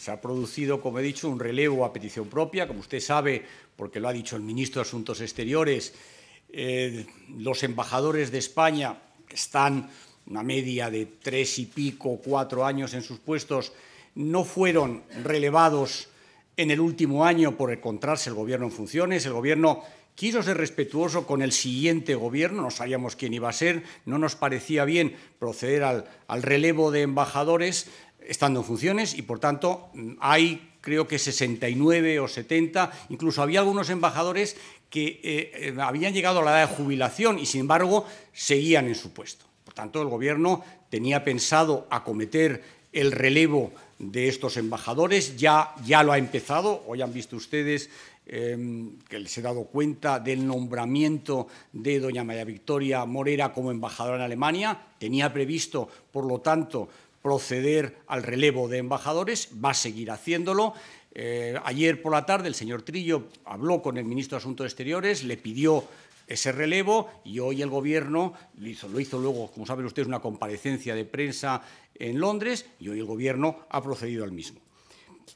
se ha producido, como he dicho, un relevo a petición propia. Como usted sabe, porque lo ha dicho el ministro de Asuntos Exteriores, eh, los embajadores de España que están una media de tres y pico, cuatro años en sus puestos, no fueron relevados en el último año por encontrarse el gobierno en funciones. El gobierno quiso ser respetuoso con el siguiente gobierno, no sabíamos quién iba a ser, no nos parecía bien proceder al relevo de embajadores, estando en funciones y, por tanto, mm, hay creo que 69 o 70, incluso había algunos embajadores que eh, eh, habían llegado a la edad de jubilación y, sin embargo, seguían en su puesto. Por tanto, el Gobierno tenía pensado acometer el relevo de estos embajadores, ya, ya lo ha empezado, hoy han visto ustedes em, que les he dado cuenta del nombramiento de doña María Victoria Morera como embajadora en Alemania, tenía previsto, por lo tanto, proceder al relevo de embajadores, va a seguir haciéndolo. Eh, ayer por la tarde el señor Trillo habló con el ministro de Asuntos Exteriores, le pidió ese relevo y hoy el Gobierno lo hizo, lo hizo luego, como saben ustedes, una comparecencia de prensa en Londres y hoy el Gobierno ha procedido al mismo.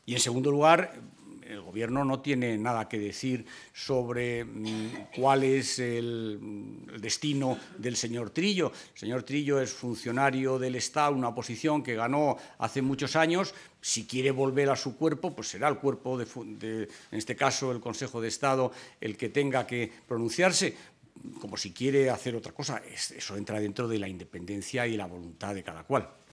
Y en segundo lugar, el Gobierno no tiene nada que decir sobre mm, cuál es mm, el, destino del señor Trillo. El señor Trillo es funcionario del Estado, una posición que ganó hace muchos años, si quiere volver a su cuerpo, pues será el cuerpo, en este caso el Consejo de Estado, el que tenga que pronunciarse, como si quiere hacer otra cosa. eso entra dentro de la independencia y la voluntad de cada cual.